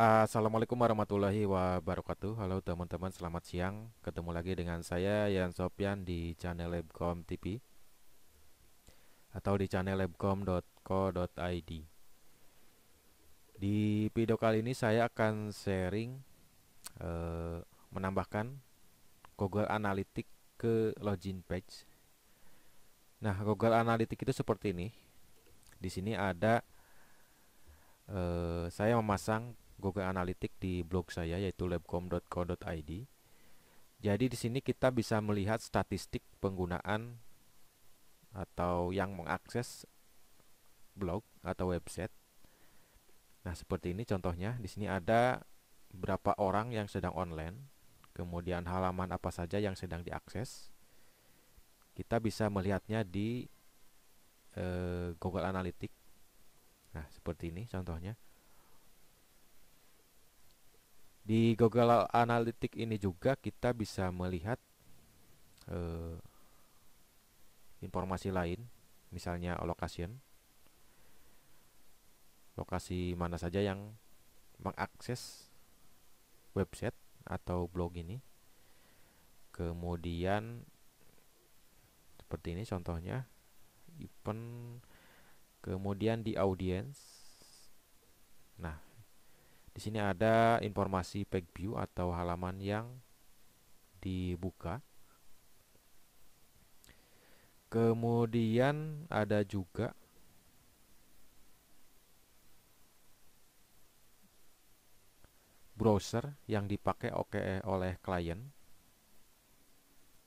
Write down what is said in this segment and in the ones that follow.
Ah, Assalamualaikum warahmatullahi wabarakatuh Halo teman-teman selamat siang Ketemu lagi dengan saya Yan Sopian di channel Labcom TV Atau di channel labcom.co.id Di video kali ini saya akan sharing eh, Menambahkan Google Analytics ke login page Nah Google Analytics itu seperti ini Di sini ada eh, Saya memasang Google Analytics di blog saya yaitu labcom.co.id. Jadi di sini kita bisa melihat statistik penggunaan atau yang mengakses blog atau website. Nah, seperti ini contohnya. Di sini ada berapa orang yang sedang online, kemudian halaman apa saja yang sedang diakses. Kita bisa melihatnya di eh, Google Analytics. Nah, seperti ini contohnya. Di Google Analytics ini juga kita bisa melihat eh, informasi lain, misalnya location lokasi mana saja yang mengakses website atau blog ini. Kemudian seperti ini contohnya event kemudian di audience. Nah, di sini ada informasi page view atau halaman yang dibuka. Kemudian ada juga browser yang dipakai oke oleh klien.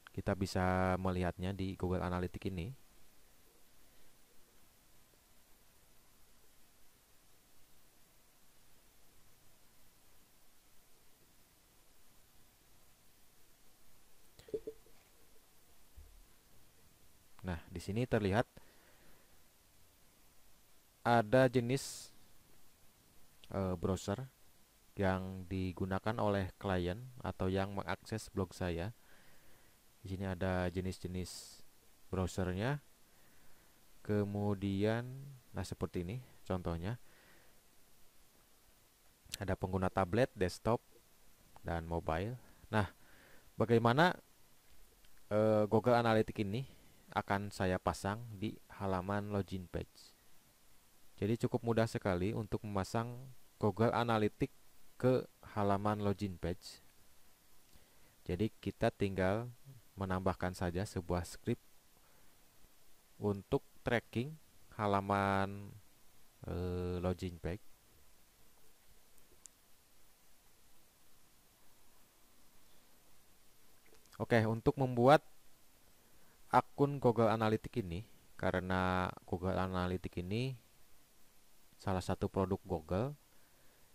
Kita bisa melihatnya di Google Analytics ini. Di sini terlihat ada jenis e, browser yang digunakan oleh klien atau yang mengakses blog saya. Di sini ada jenis-jenis browsernya. Kemudian, nah seperti ini contohnya. Ada pengguna tablet, desktop, dan mobile. Nah, bagaimana e, Google Analytics ini akan saya pasang di halaman login page. Jadi cukup mudah sekali untuk memasang Google Analytics ke halaman login page. Jadi kita tinggal menambahkan saja sebuah script untuk tracking halaman e, login page. Oke, untuk membuat akun Google Analytics ini karena Google Analytics ini salah satu produk Google.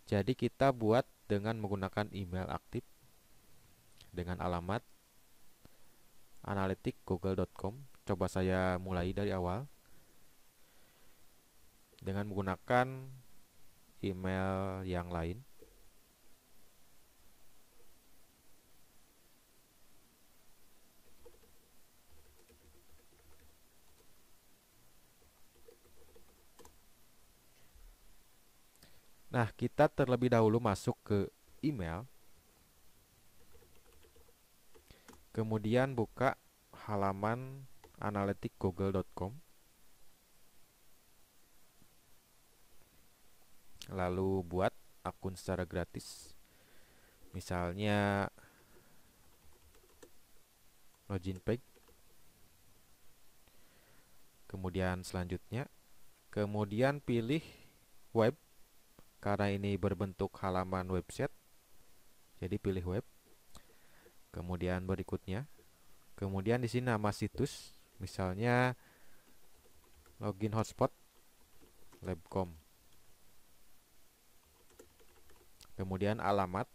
Jadi kita buat dengan menggunakan email aktif dengan alamat analytics.google.com. Coba saya mulai dari awal dengan menggunakan email yang lain. Nah, kita terlebih dahulu masuk ke email. Kemudian buka halaman analytic.google.com. Lalu buat akun secara gratis. Misalnya login page. Kemudian selanjutnya, kemudian pilih web karena ini berbentuk halaman website jadi pilih web kemudian berikutnya kemudian di sini nama situs misalnya login hotspot labcom kemudian alamat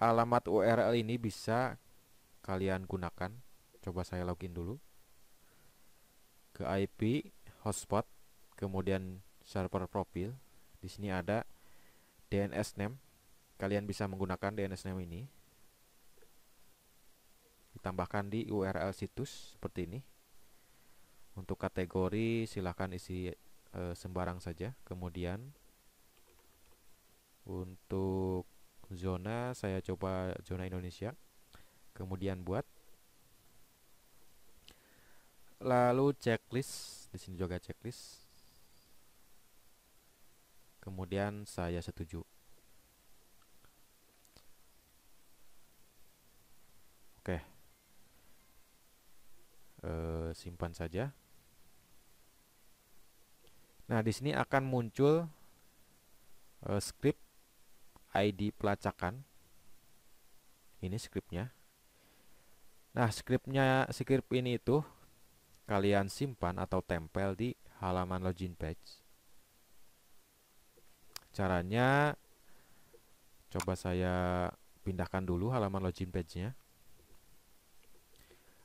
alamat URL ini bisa kalian gunakan coba saya login dulu ke IP hotspot kemudian server profil di sini ada DNS name. Kalian bisa menggunakan DNS name ini. Ditambahkan di URL situs seperti ini. Untuk kategori silahkan isi e, sembarang saja. Kemudian untuk zona saya coba zona Indonesia. Kemudian buat lalu checklist di sini juga checklist Kemudian saya setuju. Oke. E, simpan saja. Nah, di sini akan muncul e, eh, script ID pelacakan. Ini scriptnya. Nah, scriptnya script ini itu kalian simpan atau tempel di halaman login page. Caranya coba saya pindahkan dulu halaman login page-nya.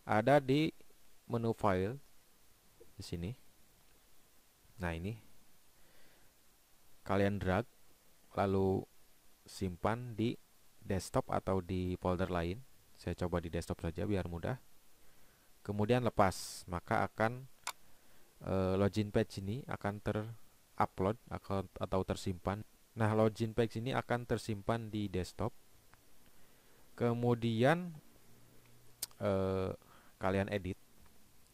Ada di menu file di sini. Nah, ini kalian drag lalu simpan di desktop atau di folder lain. Saya coba di desktop saja biar mudah. Kemudian lepas, maka akan eh, login page ini akan ter upload atau tersimpan. Nah, login page ini akan tersimpan di desktop. Kemudian eh, kalian edit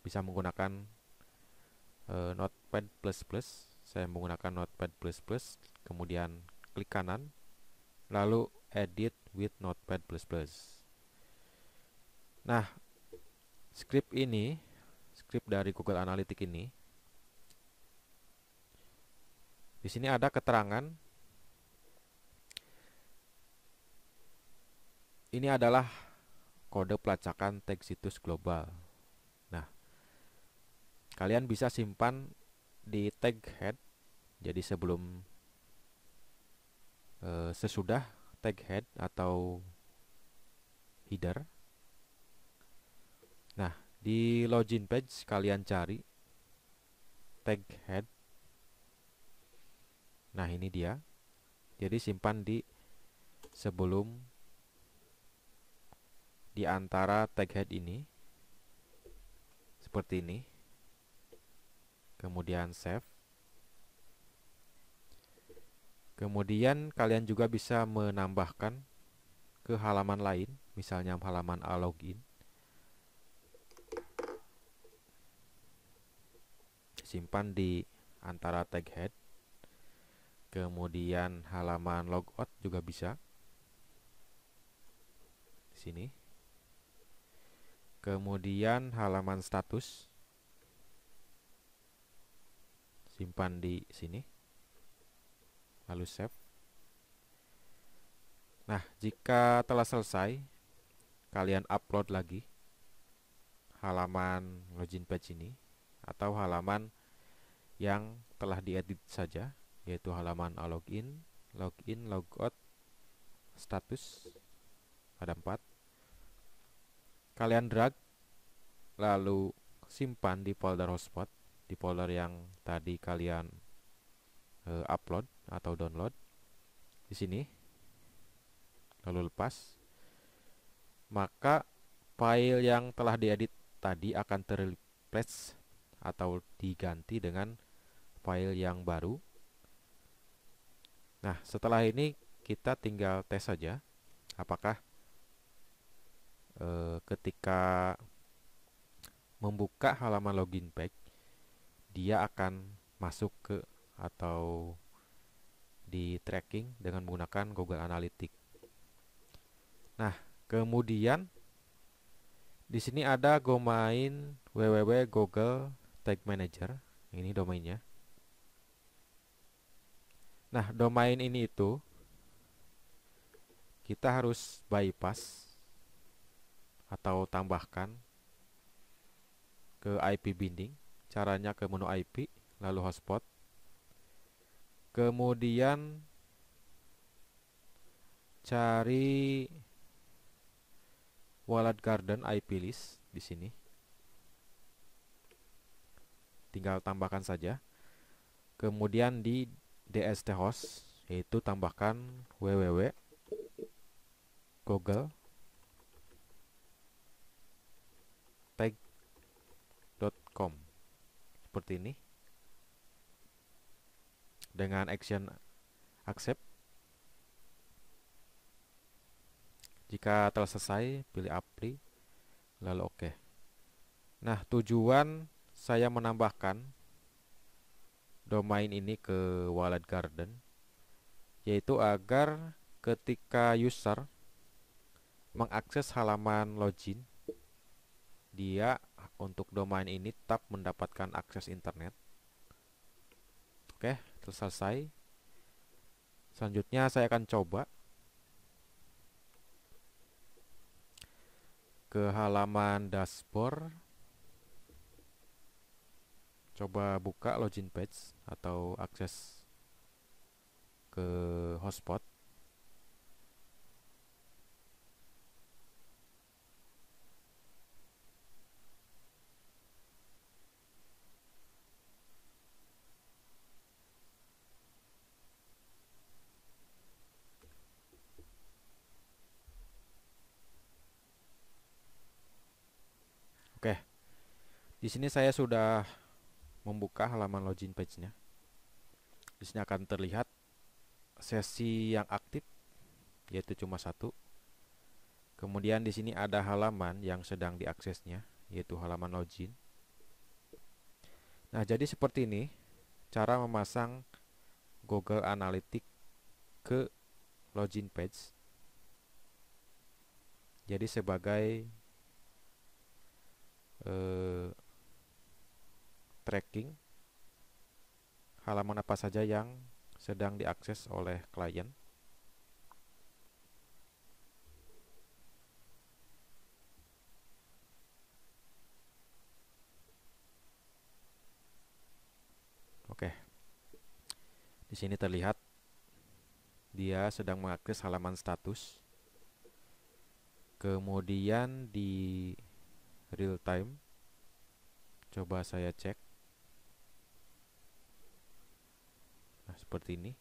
bisa menggunakan eh, Notepad++. Saya menggunakan Notepad++, kemudian klik kanan lalu edit with notepad++. Nah, script ini, script dari Google Analytics ini di sini ada keterangan ini adalah kode pelacakan tag situs global. Nah, kalian bisa simpan di tag head. Jadi sebelum e, sesudah tag head atau header. Nah, di login page kalian cari tag head Nah, ini dia. Jadi simpan di sebelum di antara tag head ini seperti ini. Kemudian save. Kemudian kalian juga bisa menambahkan ke halaman lain, misalnya halaman A login. Simpan di antara tag head kemudian halaman logout juga bisa di sini kemudian halaman status simpan di sini lalu save nah jika telah selesai kalian upload lagi halaman login page ini atau halaman yang telah diedit saja yaitu halaman login, login, logout, status ada empat. Kalian drag lalu simpan di folder hotspot di folder yang tadi kalian uh, upload atau download di sini lalu lepas maka file yang telah diedit tadi akan terreplace atau diganti dengan file yang baru Nah, setelah ini kita tinggal tes saja apakah e, ketika membuka halaman login page dia akan masuk ke atau di tracking dengan menggunakan Google Analytics. Nah, kemudian di sini ada domain www.google tag manager. Ini domainnya. Nah, domain ini itu kita harus bypass atau tambahkan ke IP binding. Caranya ke menu IP, lalu hotspot. Kemudian cari Wallet Garden IP list di sini. Tinggal tambahkan saja. Kemudian di dst-host yaitu tambahkan www google tag.com seperti ini dengan action accept jika telah selesai pilih apply lalu oke okay. nah tujuan saya menambahkan domain ini ke Wallet Garden yaitu agar ketika user mengakses halaman login dia untuk domain ini tetap mendapatkan akses internet oke terus selesai selanjutnya saya akan coba ke halaman dashboard coba buka login page atau akses ke hotspot Oke. Di sini saya sudah membuka halaman login page-nya. Di sini akan terlihat sesi yang aktif yaitu cuma satu. Kemudian di sini ada halaman yang sedang diaksesnya yaitu halaman login. Nah, jadi seperti ini cara memasang Google Analytics ke login page. Jadi sebagai eh, tracking halaman apa saja yang sedang diakses oleh klien. Oke. Di sini terlihat dia sedang mengakses halaman status. Kemudian di real time coba saya cek nah, seperti ini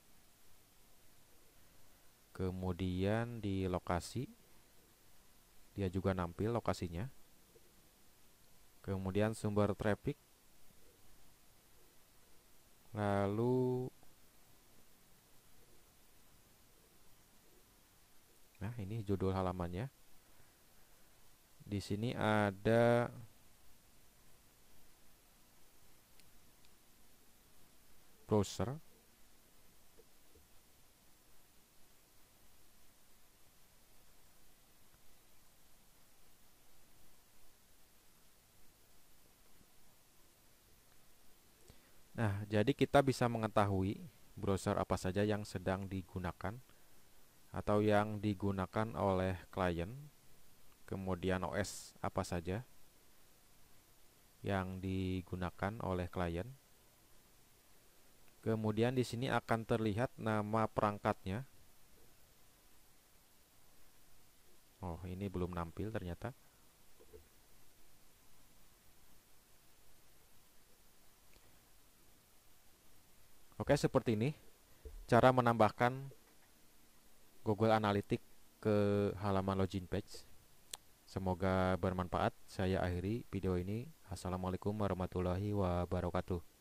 kemudian di lokasi dia juga nampil lokasinya kemudian sumber traffic lalu nah ini judul halamannya di sini ada browser Nah, jadi kita bisa mengetahui browser apa saja yang sedang digunakan atau yang digunakan oleh klien, kemudian OS apa saja yang digunakan oleh klien. Kemudian di sini akan terlihat nama perangkatnya. Oh, ini belum nampil ternyata. Oke, seperti ini cara menambahkan Google Analytics ke halaman login page. Semoga bermanfaat. Saya akhiri video ini. Assalamualaikum warahmatullahi wabarakatuh.